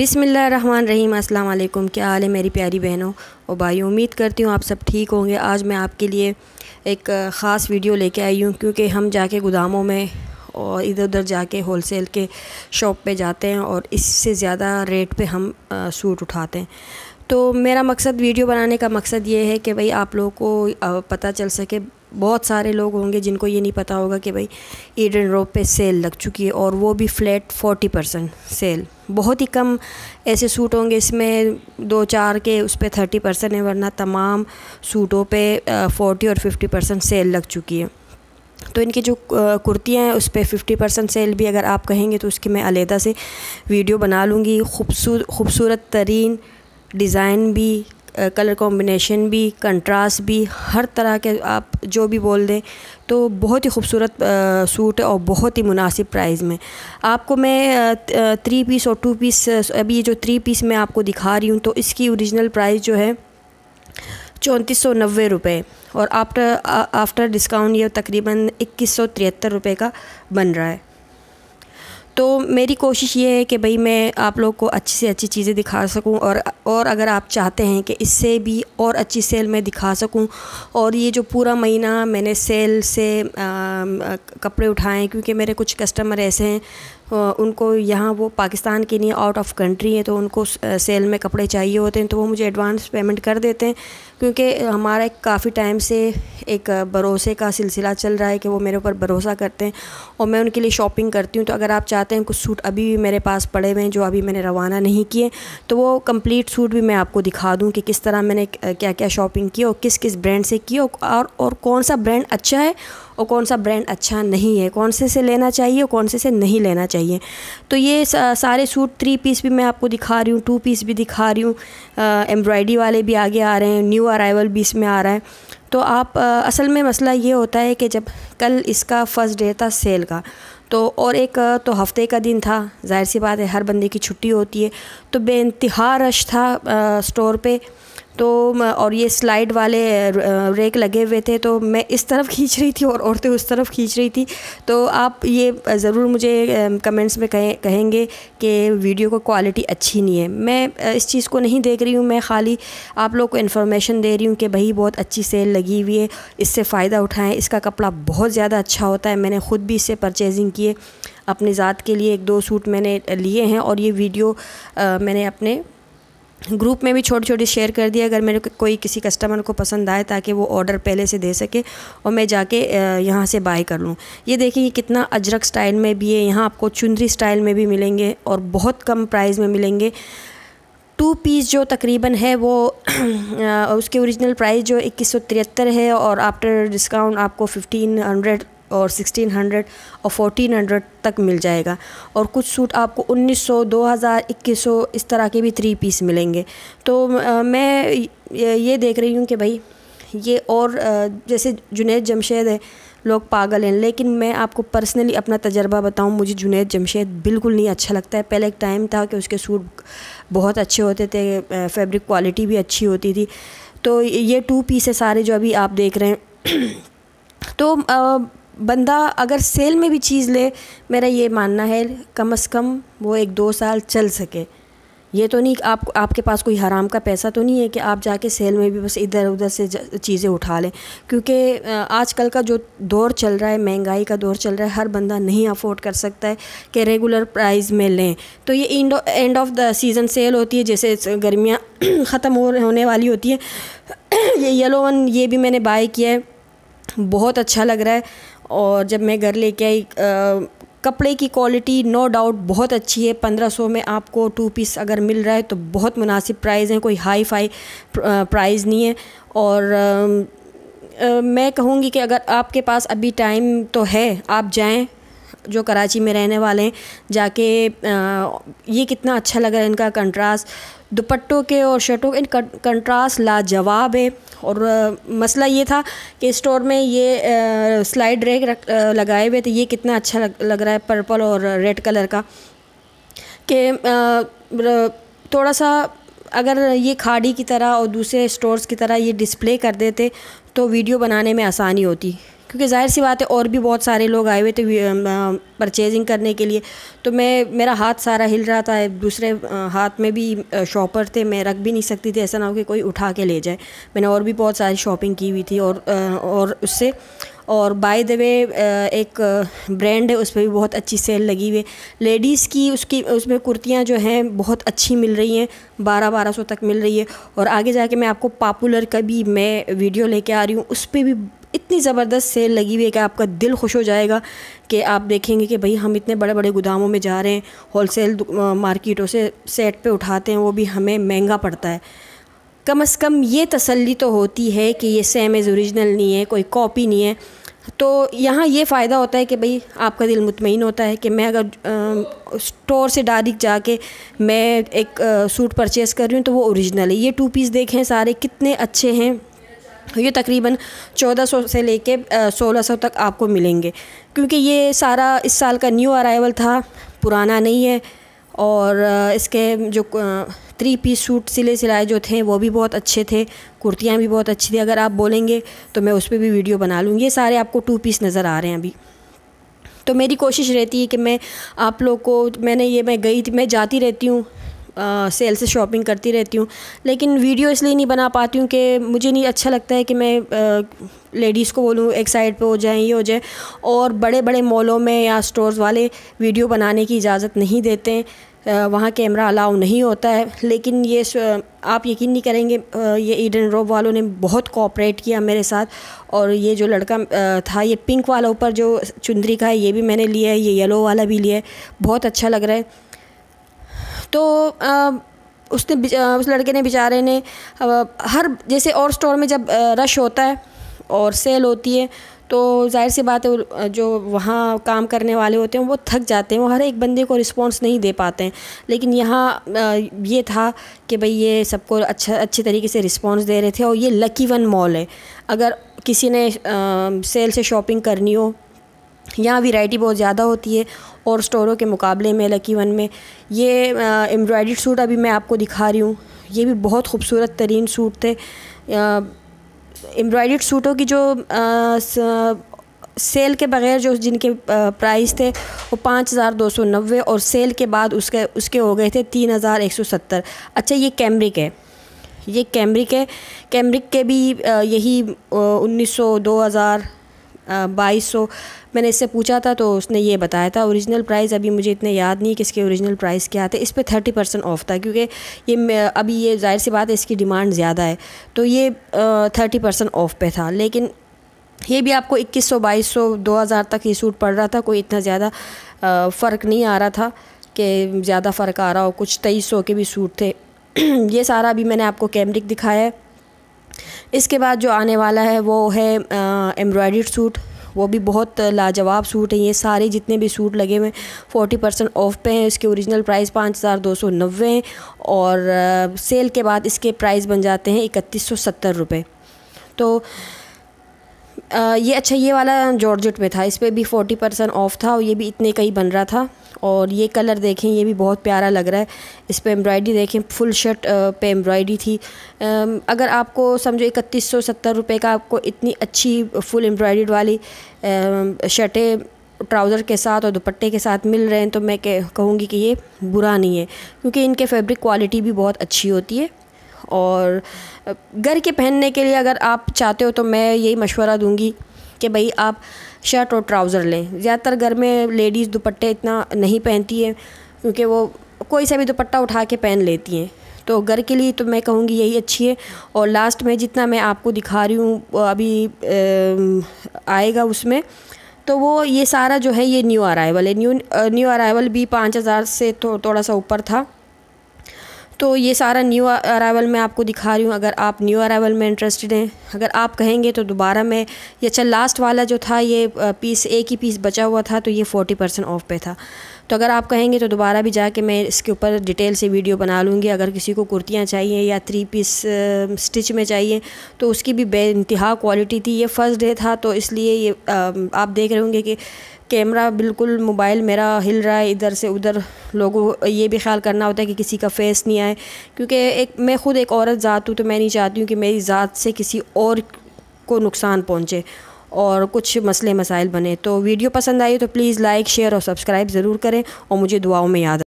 अस्सलाम वालेकुम क्या हाल है मेरी प्यारी बहनों और भाई उम्मीद करती हूँ आप सब ठीक होंगे आज मैं आपके लिए एक ख़ास वीडियो लेके आई हूँ क्योंकि हम जाके गोदामों में और इधर उधर जाके होलसेल के शॉप पे जाते हैं और इससे ज़्यादा रेट पे हम सूट उठाते हैं तो मेरा मकसद वीडियो बनाने का मकसद ये है कि भाई आप लोगों को पता चल सके बहुत सारे लोग होंगे जिनको ये नहीं पता होगा कि भाई ईडन रोड पे सेल लग चुकी है और वो भी फ्लैट फोर्टी परसेंट सेल बहुत ही कम ऐसे सूट होंगे इसमें दो चार के उस पर थर्टी परसेंट है वरना तमाम सूटों पे फोर्टी और फिफ्टी परसेंट सेल लग चुकी है तो इनकी जो कुर्तियाँ हैं उस पर फिफ्टी परसेंट सेल भी अगर आप कहेंगे तो उसकी मैं अलहदा से वीडियो बना लूँगी खूबसूरत खूबसूरत तरीन डिज़ाइन भी कलर कॉम्बिनेशन भी कंट्रास्ट भी हर तरह के आप जो भी बोल दें तो बहुत ही खूबसूरत सूट है और बहुत ही मुनासिब प्राइस में आपको मैं थ्री पीस और टू पीस अभी ये जो थ्री पीस मैं आपको दिखा रही हूँ तो इसकी ओरिजिनल प्राइस जो है चौंतीस सौ नब्बे रुपये और आफ्टर आफ्टर डिस्काउंट ये तकरीबन इक्कीस सौ तिहत्तर रुपये का बन रहा है तो मेरी कोशिश ये है कि भाई मैं आप लोग को अच्छी से अच्छी चीज़ें दिखा सकूं और और अगर आप चाहते हैं कि इससे भी और अच्छी सेल मैं दिखा सकूं और ये जो पूरा महीना मैंने सेल से आ, कपड़े उठाएं क्योंकि मेरे कुछ कस्टमर ऐसे हैं उनको यहाँ वो पाकिस्तान के लिए आउट ऑफ कंट्री हैं तो उनको सेल में कपड़े चाहिए होते हैं तो वो मुझे एडवांस पेमेंट कर देते हैं क्योंकि हमारा एक काफ़ी टाइम से एक भरोसे का सिलसिला चल रहा है कि वो मेरे ऊपर भरोसा करते हैं और मैं उनके लिए शॉपिंग करती हूँ तो अगर आप चाहते हैं कुछ सूट अभी भी मेरे पास पड़े हुए हैं जो अभी मैंने रवाना नहीं किए तो वो कम्प्लीट सूट भी मैं आपको दिखा दूँ कि किस तरह मैंने क्या क्या शॉपिंग की और किस किस ब्रांड से की और और कौन सा ब्रांड अच्छा है और कौन सा ब्रांड अच्छा नहीं है कौन से से लेना चाहिए और कौन से से नहीं लेना चाहिए तो ये सारे सूट थ्री पीस भी मैं आपको दिखा रही हूँ टू पीस भी दिखा रही हूँ एम्ब्रॉयडरी वाले भी आगे आ रहे हैं न्यू अराइवल भी इसमें आ रहा है तो आप आ, असल में मसला ये होता है कि जब कल इसका फ़र्स्ट डे था सेल का तो और एक तो हफ्ते का दिन था जाहिर सी बात है हर बंदे की छुट्टी होती है तो बेानतहा रश था आ, स्टोर पे तो और ये स्लाइड वाले रेक लगे हुए थे तो मैं इस तरफ खींच रही थी और औरतें उस तरफ खींच रही थी तो आप ये ज़रूर मुझे कमेंट्स में कहें कहेंगे कि वीडियो को क्वालिटी अच्छी नहीं है मैं इस चीज़ को नहीं देख रही हूँ मैं खाली आप लोग को इन्फॉर्मेशन दे रही हूँ कि भाई बहुत अच्छी सेल लगी हुई है इससे फ़ायदा उठाएँ इसका कपड़ा बहुत ज़्यादा अच्छा होता है मैंने ख़ुद भी इससे परचेजिंग किए अपने ज़ात के लिए एक दो सूट मैंने लिए हैं और ये वीडियो आ, मैंने अपने ग्रुप में भी छोटी छोटी शेयर कर दिया अगर मेरे को कोई किसी कस्टमर को पसंद आए ताकि वो ऑर्डर पहले से दे सके और मैं जाके यहाँ से बाय कर लूँ ये देखिए कितना अजरक स्टाइल में भी है यहाँ आपको चुंदरी स्टाइल में भी मिलेंगे और बहुत कम प्राइस में मिलेंगे टू पीस जो तकरीबन है वो उसके ओरिजिनल प्राइस जो इक्कीस है और आफ्टर डिस्काउंट आपको फिफ्टीन हंड्रेड और 1600 और 1400 तक मिल जाएगा और कुछ सूट आपको 1900 2000 2100 इस तरह के भी थ्री पीस मिलेंगे तो मैं ये देख रही हूँ कि भाई ये और जैसे जुनेद जमशेद है लोग पागल हैं लेकिन मैं आपको पर्सनली अपना तजर्बा बताऊं मुझे जुनेद जमशेद बिल्कुल नहीं अच्छा लगता है पहले एक टाइम था कि उसके सूट बहुत अच्छे होते थे फैब्रिक क्वालिटी भी अच्छी होती थी तो ये टू पीस है सारे जो अभी आप देख रहे हैं तो आ, बंदा अगर सेल में भी चीज़ ले मेरा ये मानना है कम से कम वो एक दो साल चल सके ये तो नहीं आप आपके पास कोई हराम का पैसा तो नहीं है कि आप जाके सेल में भी बस इधर उधर से चीज़ें उठा लें क्योंकि आजकल का जो दौर चल रहा है महंगाई का दौर चल रहा है हर बंदा नहीं अफोर्ड कर सकता है कि रेगुलर प्राइस में लें तो ये end of the season sale होती है जैसे गर्मियाँ ख़त्म हो होने वाली होती है ये येलो वन ये भी मैंने बाय किया है बहुत अच्छा लग रहा है और जब मैं घर लेके आई कपड़े की क्वालिटी नो डाउट बहुत अच्छी है पंद्रह सौ में आपको टू पीस अगर मिल रहा है तो बहुत मुनासिब प्राइस है कोई हाई फाई प्राइस नहीं है और आ, मैं कहूँगी कि अगर आपके पास अभी टाइम तो है आप जाएँ जो कराची में रहने वाले हैं जाके आ, ये कितना अच्छा लग रहा है इनका कंट्रास्ट दुपट्टों के और शर्टों के इन कंट्रास्ट लाजवाब है और आ, मसला ये था कि स्टोर में ये आ, स्लाइड रैक रख लगाए हुए थे ये कितना अच्छा लग, लग रहा है पर्पल और रेड कलर का कि थोड़ा सा अगर ये खाड़ी की तरह और दूसरे स्टोर्स की तरह ये डिस्प्ले कर देते तो वीडियो बनाने में आसानी होती क्योंकि जाहिर सी बात है और भी बहुत सारे लोग आए हुए थे परचेजिंग करने के लिए तो मैं मेरा हाथ सारा हिल रहा था दूसरे हाथ में भी शॉपर थे मैं रख भी नहीं सकती थी ऐसा ना हो कि कोई उठा के ले जाए मैंने और भी बहुत सारी शॉपिंग की हुई थी और और उससे और बाय द वे एक ब्रांड है उस पर भी बहुत अच्छी सेल लगी हुई है लेडीज़ की उसकी उसमें कुर्तियाँ जो हैं बहुत अच्छी मिल रही हैं बारह बारह सौ तक मिल रही है और आगे जाके मैं आपको पॉपुलर का भी मैं वीडियो लेके आ रही हूँ उस पर भी इतनी ज़बरदस्त सेल लगी हुई है कि आपका दिल खुश हो जाएगा कि आप देखेंगे कि भाई हम इतने बड़े बड़े गोदामों में जा रहे हैं होलसेल मार्केटों से सेट पे उठाते हैं वो भी हमें महंगा पड़ता है कम अज़ कम ये तसल्ली तो होती है कि ये इज़ औरिजिनल नहीं है कोई कॉपी नहीं है तो यहाँ ये फ़ायदा होता है कि भाई आपका दिल मुतमिन होता है कि मैं अगर स्टोर से डायरेक्ट जाके मैं एक आ, सूट परचेज़ कर रही हूँ तो वो ओरिजिनल है ये टू पीस देखें सारे कितने अच्छे हैं ये तकरीबन 1400 से लेके 1600 तक आपको मिलेंगे क्योंकि ये सारा इस साल का न्यू अराइवल था पुराना नहीं है और इसके जो थ्री पीस सूट सिले सिलाए जो थे वो भी बहुत अच्छे थे कुर्तियाँ भी बहुत अच्छी थी अगर आप बोलेंगे तो मैं उस पर भी वीडियो बना लूँ ये सारे आपको टू पीस नज़र आ रहे हैं अभी तो मेरी कोशिश रहती है कि मैं आप लोग को मैंने ये मैं गई थी मैं जाती रहती हूँ सेल से शॉपिंग करती रहती हूँ लेकिन वीडियो इसलिए नहीं बना पाती हूँ कि मुझे नहीं अच्छा लगता है कि मैं लेडीज़ को बोलूँ एक साइड पे हो जाए ये हो जाए और बड़े बड़े मॉलों में या स्टोर्स वाले वीडियो बनाने की इजाज़त नहीं देते हैं वहाँ कैमरा अलाउ नहीं होता है लेकिन ये आप यकीन नहीं करेंगे ये ईडन रोब वालों ने बहुत कोऑपरेट किया मेरे साथ और ये जो लड़का था ये पिंक वाला ऊपर जो चुंदरी का है ये भी मैंने लिया है ये येलो वाला भी लिया है बहुत अच्छा लग रहा है तो आ, उसने उस लड़के ने बेचारे ने हर जैसे और स्टोर में जब रश होता है और सेल होती है तो जाहिर सी बात है जो वहाँ काम करने वाले होते हैं वो थक जाते हैं वो हर एक बंदे को रिस्पॉन्स नहीं दे पाते हैं लेकिन यहाँ ये था कि भाई ये सबको अच्छा अच्छे तरीके से रिस्पॉन्स दे रहे थे और ये लकी वन मॉल है अगर किसी ने आ, सेल से शॉपिंग करनी हो यहाँ वैरायटी बहुत ज़्यादा होती है और स्टोरों के मुकाबले में लकी वन में ये एम्ब्रॉयड सूट अभी मैं आपको दिखा रही हूँ ये भी बहुत खूबसूरत तरीन सूट थे एम्ब्रॉयड सूटों की जो आ, स, सेल के बग़ैर जो जिनके प्राइस थे वो पाँच हज़ार दो सौ नब्बे और सेल के बाद उसके उसके हो गए थे तीन हज़ार एक सौ सत्तर अच्छा ये कैमरिक है ये कैमरिक है कैमरिक के भी यही उन्नीस सौ दो हज़ार बाईस सौ मैंने इससे पूछा था तो उसने ये बताया था ओरिजिनल प्राइस अभी मुझे इतने याद नहीं कि इसके ओरिजिनल प्राइस क्या थे इस पर थर्टी परसेंट ऑफ था क्योंकि ये अभी ये जाहिर सी बात है इसकी डिमांड ज़्यादा है तो ये थर्टी परसेंट ऑफ पे था लेकिन ये भी आपको इक्कीस सौ बाईस सौ दो हज़ार तक ये सूट पड़ रहा था कोई इतना ज़्यादा फ़र्क नहीं आ रहा था कि ज़्यादा फ़र्क आ रहा हो कुछ तेईस सौ के भी सूट थे ये सारा अभी मैंने आपको कैमरिक दिखाया है इसके बाद जो आने वाला है वो है एम्ब्रॉयड सूट वो भी बहुत लाजवाब सूट हैं ये सारे जितने भी सूट लगे हुए हैं फोर्टी परसेंट ऑफ पे हैं इसके ओरिजिनल प्राइस पाँच हज़ार दो सौ नब्बे हैं और सेल के बाद इसके प्राइस बन जाते हैं इकतीस सौ सत्तर रुपये तो आ, ये अच्छा ये वाला जॉर्जेट में था इस पर भी फोर्टी परसेंट ऑफ था और ये भी इतने का ही बन रहा था और ये कलर देखें ये भी बहुत प्यारा लग रहा है इस पर एम्ब्रॉयडरी देखें फुल शर्ट पे एम्ब्रॉयडरी थी अगर आपको समझो इकतीस सौ सत्तर रुपये का आपको इतनी अच्छी फुल एम्ब्रॉयड वाली शर्टें ट्राउज़र के साथ और दुपट्टे के साथ मिल रहे हैं तो मैं कहूँगी कि ये बुरा नहीं है क्योंकि इनके फैब्रिक क्वालिटी भी बहुत अच्छी होती है और घर के पहनने के लिए अगर आप चाहते हो तो मैं यही मशवरा दूंगी कि भाई आप शर्ट और ट्राउज़र लें ज़्यादातर घर में लेडीज़ दुपट्टे इतना नहीं पहनती हैं क्योंकि वो कोई सा भी दुपट्टा उठा के पहन लेती हैं तो घर के लिए तो मैं कहूँगी यही अच्छी है और लास्ट में जितना मैं आपको दिखा रही हूँ अभी आएगा उसमें तो वो ये सारा जो है ये न्यू अराइवल है न्यू न्यू अराइवल भी पाँच हज़ार से तो थोड़ा सा ऊपर था तो ये सारा न्यू अरावल मैं आपको दिखा रही हूँ अगर आप न्यू अरावल में इंटरेस्टेड हैं अगर आप कहेंगे तो दोबारा मैं ये अच्छा लास्ट वाला जो था ये पीस एक ही पीस बचा हुआ था तो ये फ़ोर्टी परसेंट ऑफ पे था तो अगर आप कहेंगे तो दोबारा भी जाके मैं इसके ऊपर डिटेल से वीडियो बना लूँगी अगर किसी को कुर्तियाँ चाहिए या थ्री पीस स्टिच में चाहिए तो उसकी भी बेानतहा क्वालिटी थी ये फ़र्स्ट डे था तो इसलिए ये आप देख रहे होंगे कि कैमरा बिल्कुल मोबाइल मेरा हिल रहा है इधर से उधर लोगों ये भी ख्याल करना होता है कि किसी का फेस नहीं आए क्योंकि एक मैं ख़ुद एक औरत ज़ात हूँ तो मैं नहीं चाहती हूँ कि मेरी ज़ात से किसी और को नुकसान पहुँचे और कुछ मसले मसाइल बने तो वीडियो पसंद आई तो प्लीज़ लाइक शेयर और सब्सक्राइब ज़रूर करें और मुझे दुआओं में याद